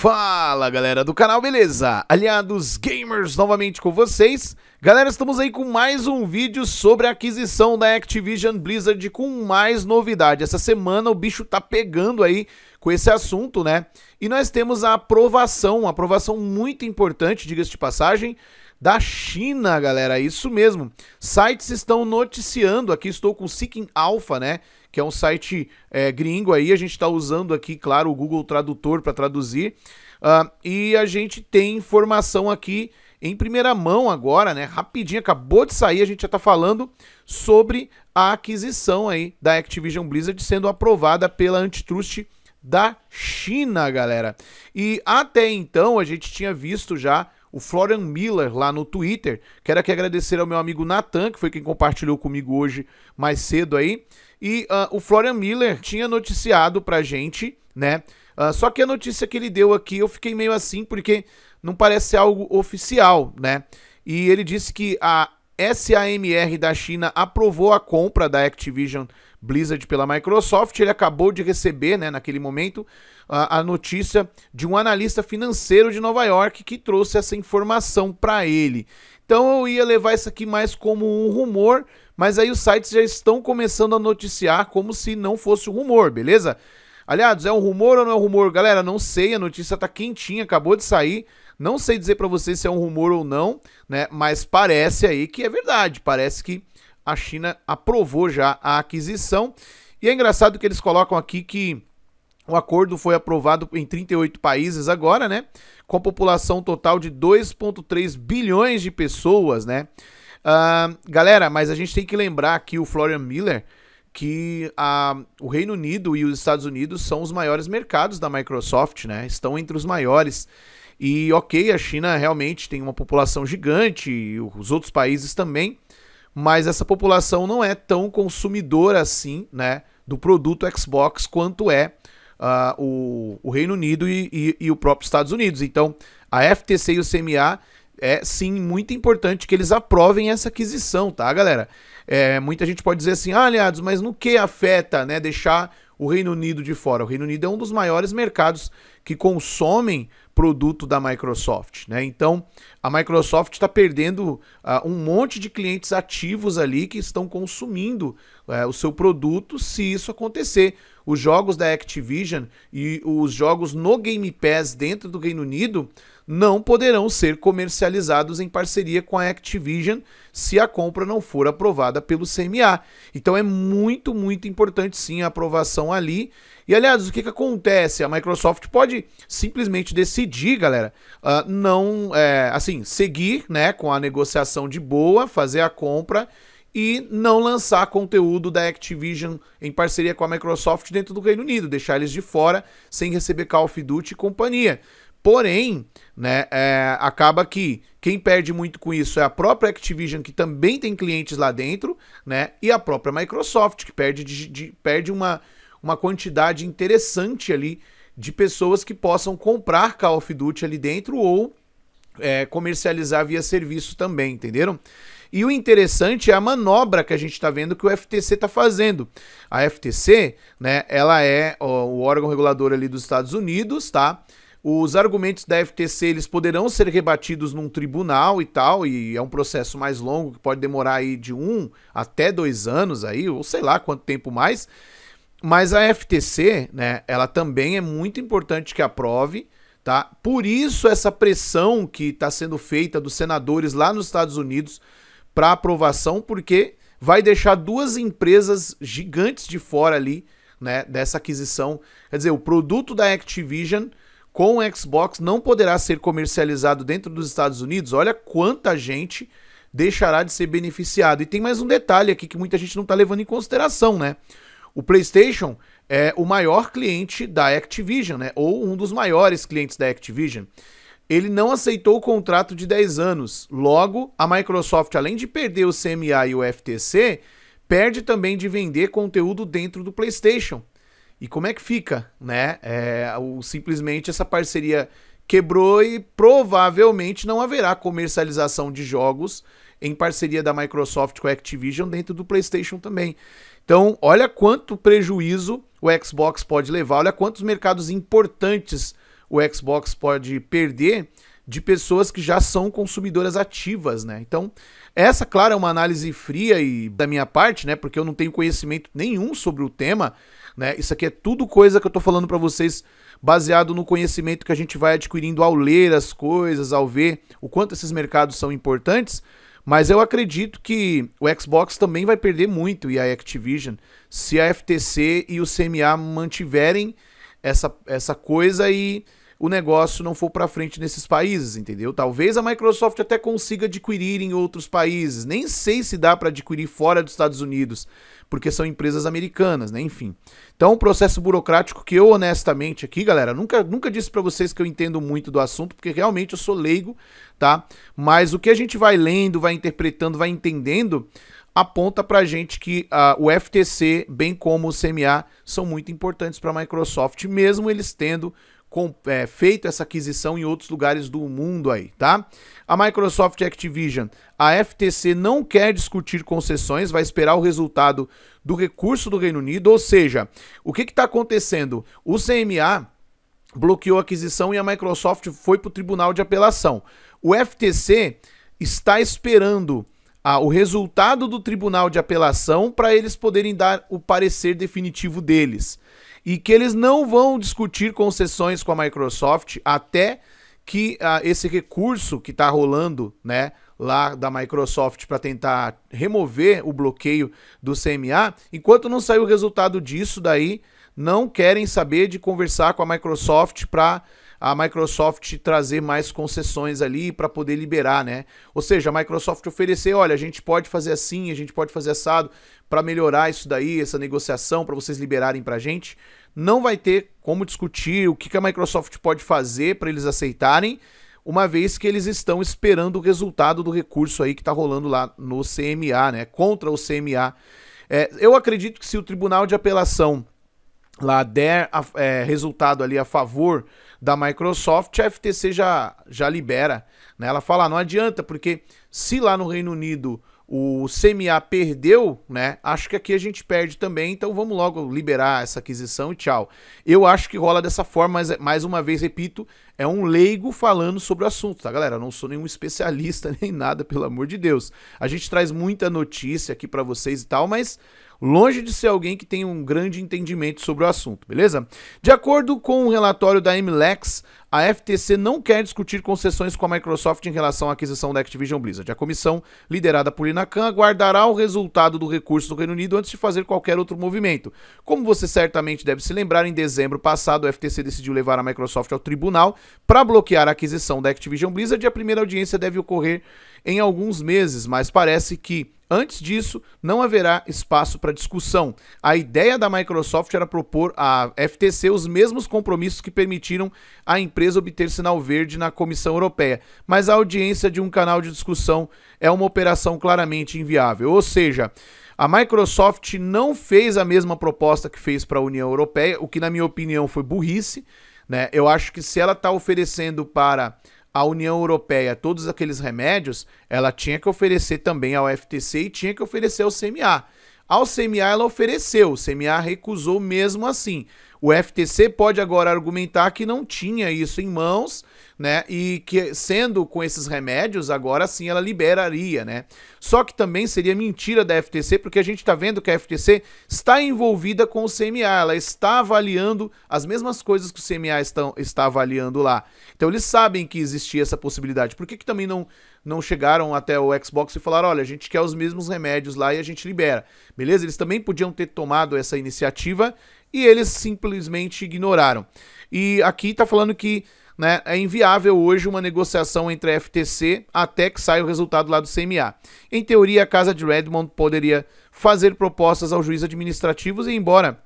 Fala galera do canal, beleza? Aliados Gamers novamente com vocês. Galera, estamos aí com mais um vídeo sobre a aquisição da Activision Blizzard com mais novidade. Essa semana o bicho tá pegando aí com esse assunto, né? E nós temos a aprovação, uma aprovação muito importante, diga-se de passagem, da China, galera. Isso mesmo. Sites estão noticiando. Aqui estou com o Seeking Alpha, né? Que é um site é, gringo aí. A gente está usando aqui, claro, o Google Tradutor para traduzir. Uh, e a gente tem informação aqui em primeira mão agora, né? Rapidinho, acabou de sair, a gente já está falando sobre a aquisição aí da Activision Blizzard sendo aprovada pela antitrust da China, galera. E até então a gente tinha visto já o Florian Miller lá no Twitter. Quero aqui agradecer ao meu amigo Natan, que foi quem compartilhou comigo hoje mais cedo aí. E uh, o Florian Miller tinha noticiado pra gente, né? Uh, só que a notícia que ele deu aqui eu fiquei meio assim, porque não parece algo oficial, né? E ele disse que a SAMR da China aprovou a compra da Activision Blizzard pela Microsoft. Ele acabou de receber, né, naquele momento, a, a notícia de um analista financeiro de Nova York que trouxe essa informação para ele. Então eu ia levar isso aqui mais como um rumor, mas aí os sites já estão começando a noticiar como se não fosse um rumor, beleza? Aliados, é um rumor ou não é um rumor? Galera, não sei, a notícia tá quentinha, acabou de sair. Não sei dizer para vocês se é um rumor ou não, né? Mas parece aí que é verdade. Parece que a China aprovou já a aquisição. E é engraçado que eles colocam aqui que o acordo foi aprovado em 38 países agora, né? Com a população total de 2,3 bilhões de pessoas, né? Uh, galera, mas a gente tem que lembrar aqui o Florian Miller que a, o Reino Unido e os Estados Unidos são os maiores mercados da Microsoft, né? Estão entre os maiores. E ok, a China realmente tem uma população gigante, e os outros países também, mas essa população não é tão consumidora assim, né, do produto Xbox quanto é uh, o, o, Reino Unido e, e, e o próprio Estados Unidos. Então, a FTC e o CMA é sim muito importante que eles aprovem essa aquisição, tá, galera? É, muita gente pode dizer assim, ah, aliados, mas no que afeta, né, deixar o Reino Unido de fora. O Reino Unido é um dos maiores mercados que consomem produto da Microsoft, né? Então a Microsoft está perdendo uh, um monte de clientes ativos ali que estão consumindo uh, o seu produto se isso acontecer. Os jogos da Activision e os jogos no Game Pass dentro do Reino Unido não poderão ser comercializados em parceria com a Activision se a compra não for aprovada pelo CMA. Então é muito, muito importante sim a aprovação ali. E aliás, o que, que acontece? A Microsoft pode simplesmente decidir, galera, uh, não, é, assim, seguir né, com a negociação de boa, fazer a compra e não lançar conteúdo da Activision em parceria com a Microsoft dentro do Reino Unido, deixar eles de fora sem receber Call of Duty e companhia. Porém, né, é, acaba que quem perde muito com isso é a própria Activision, que também tem clientes lá dentro, né, e a própria Microsoft, que perde, de, de, perde uma, uma quantidade interessante ali de pessoas que possam comprar Call of Duty ali dentro ou é, comercializar via serviço também, entenderam? E o interessante é a manobra que a gente está vendo que o FTC está fazendo. A FTC, né, ela é ó, o órgão regulador ali dos Estados Unidos, tá? Os argumentos da FTC eles poderão ser rebatidos num tribunal e tal, e é um processo mais longo que pode demorar aí de um até dois anos aí, ou sei lá quanto tempo mais. Mas a FTC, né, ela também é muito importante que aprove, tá? Por isso essa pressão que está sendo feita dos senadores lá nos Estados Unidos para aprovação, porque vai deixar duas empresas gigantes de fora ali, né, dessa aquisição. Quer dizer, o produto da Activision com o Xbox não poderá ser comercializado dentro dos Estados Unidos, olha quanta gente deixará de ser beneficiado. E tem mais um detalhe aqui que muita gente não está levando em consideração, né? O PlayStation é o maior cliente da Activision, né? Ou um dos maiores clientes da Activision. Ele não aceitou o contrato de 10 anos. Logo, a Microsoft, além de perder o CMA e o FTC, perde também de vender conteúdo dentro do PlayStation. E como é que fica, né? É, o, simplesmente essa parceria quebrou e provavelmente não haverá comercialização de jogos em parceria da Microsoft com a Activision dentro do PlayStation também. Então, olha quanto prejuízo o Xbox pode levar, olha quantos mercados importantes o Xbox pode perder de pessoas que já são consumidoras ativas, né? Então, essa, claro, é uma análise fria e da minha parte, né? Porque eu não tenho conhecimento nenhum sobre o tema. Né? Isso aqui é tudo coisa que eu estou falando para vocês baseado no conhecimento que a gente vai adquirindo ao ler as coisas, ao ver o quanto esses mercados são importantes. Mas eu acredito que o Xbox também vai perder muito e a Activision se a FTC e o CMA mantiverem essa, essa coisa e o negócio não for para frente nesses países, entendeu? Talvez a Microsoft até consiga adquirir em outros países. Nem sei se dá para adquirir fora dos Estados Unidos, porque são empresas americanas, né? Enfim. Então, um processo burocrático que eu honestamente aqui, galera, nunca nunca disse para vocês que eu entendo muito do assunto, porque realmente eu sou leigo, tá? Mas o que a gente vai lendo, vai interpretando, vai entendendo, aponta para gente que uh, o FTC, bem como o CMA, são muito importantes para a Microsoft, mesmo eles tendo com, é, feito essa aquisição em outros lugares do mundo aí, tá? A Microsoft Activision, a FTC não quer discutir concessões, vai esperar o resultado do recurso do Reino Unido, ou seja, o que está acontecendo? O CMA bloqueou a aquisição e a Microsoft foi para o Tribunal de Apelação. O FTC está esperando ah, o resultado do Tribunal de Apelação para eles poderem dar o parecer definitivo deles e que eles não vão discutir concessões com a Microsoft até que ah, esse recurso que está rolando, né, lá da Microsoft para tentar remover o bloqueio do CMA, enquanto não sair o resultado disso daí, não querem saber de conversar com a Microsoft para a Microsoft trazer mais concessões ali para poder liberar, né? Ou seja, a Microsoft oferecer, olha, a gente pode fazer assim, a gente pode fazer assado para melhorar isso daí, essa negociação para vocês liberarem para a gente. Não vai ter como discutir o que, que a Microsoft pode fazer para eles aceitarem, uma vez que eles estão esperando o resultado do recurso aí que está rolando lá no CMA, né? Contra o CMA. É, eu acredito que se o Tribunal de Apelação lá der a, é, resultado ali a favor da Microsoft, a FTC já, já libera. Né? Ela fala, ah, não adianta, porque se lá no Reino Unido o CMA perdeu, né? Acho que aqui a gente perde também, então vamos logo liberar essa aquisição e tchau. Eu acho que rola dessa forma, mas é, mais uma vez repito, é um leigo falando sobre o assunto, tá, galera? Eu não sou nenhum especialista nem nada, pelo amor de Deus. A gente traz muita notícia aqui para vocês e tal, mas longe de ser alguém que tem um grande entendimento sobre o assunto, beleza? De acordo com o um relatório da MLEX, a FTC não quer discutir concessões com a Microsoft em relação à aquisição da Activision Blizzard. A comissão, liderada por Lina Khan, aguardará o resultado do recurso do Reino Unido antes de fazer qualquer outro movimento. Como você certamente deve se lembrar, em dezembro passado, a FTC decidiu levar a Microsoft ao tribunal para bloquear a aquisição da Activision Blizzard e a primeira audiência deve ocorrer em alguns meses, mas parece que Antes disso, não haverá espaço para discussão. A ideia da Microsoft era propor à FTC os mesmos compromissos que permitiram à empresa obter sinal verde na Comissão Europeia, mas a audiência de um canal de discussão é uma operação claramente inviável. Ou seja, a Microsoft não fez a mesma proposta que fez para a União Europeia, o que, na minha opinião, foi burrice. Né? Eu acho que se ela está oferecendo para a União Europeia todos aqueles remédios, ela tinha que oferecer também ao FTC e tinha que oferecer ao CMA. Ao CMA ela ofereceu, o CMA recusou mesmo assim. O FTC pode agora argumentar que não tinha isso em mãos, né? E que sendo com esses remédios, agora sim ela liberaria, né? Só que também seria mentira da FTC, porque a gente está vendo que a FTC está envolvida com o CMA, ela está avaliando as mesmas coisas que o CMA estão, está avaliando lá. Então eles sabem que existia essa possibilidade. Por que, que também não, não chegaram até o Xbox e falaram: olha, a gente quer os mesmos remédios lá e a gente libera? Beleza? Eles também podiam ter tomado essa iniciativa e eles simplesmente ignoraram. E aqui está falando que né, é inviável hoje uma negociação entre a FTC até que saia o resultado lá do CMA. Em teoria, a casa de Redmond poderia fazer propostas aos juízes administrativos e, embora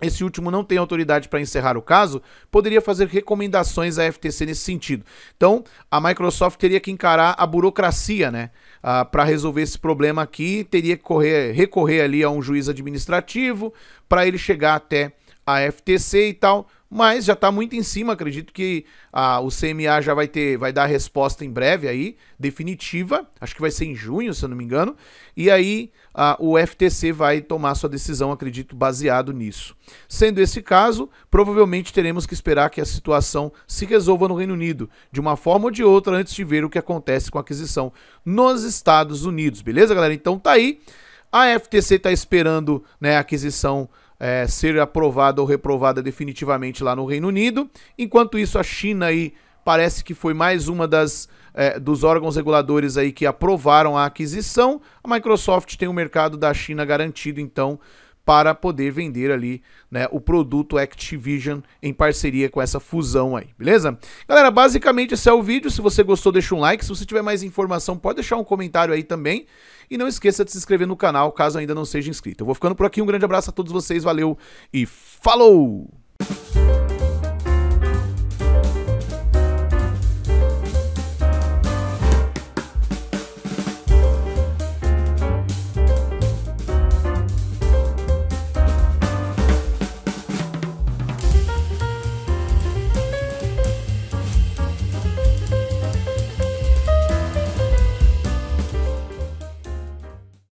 esse último não tem autoridade para encerrar o caso, poderia fazer recomendações à FTC nesse sentido. Então, a Microsoft teria que encarar a burocracia, né? Ah, para resolver esse problema aqui, teria que correr, recorrer ali a um juiz administrativo para ele chegar até a FTC e tal mas já está muito em cima. Acredito que ah, o CMA já vai ter, vai dar a resposta em breve aí, definitiva. Acho que vai ser em junho, se eu não me engano. E aí ah, o FTC vai tomar sua decisão, acredito, baseado nisso. Sendo esse caso, provavelmente teremos que esperar que a situação se resolva no Reino Unido, de uma forma ou de outra, antes de ver o que acontece com a aquisição nos Estados Unidos, beleza, galera? Então tá aí. A FTC está esperando né, a aquisição é, ser aprovada ou reprovada definitivamente lá no Reino Unido. Enquanto isso, a China aí parece que foi mais uma das é, dos órgãos reguladores aí que aprovaram a aquisição. A Microsoft tem o mercado da China garantido, então para poder vender ali né, o produto Activision em parceria com essa fusão aí, beleza? Galera, basicamente esse é o vídeo. Se você gostou, deixa um like. Se você tiver mais informação, pode deixar um comentário aí também. E não esqueça de se inscrever no canal, caso ainda não seja inscrito. Eu vou ficando por aqui. Um grande abraço a todos vocês. Valeu e falou!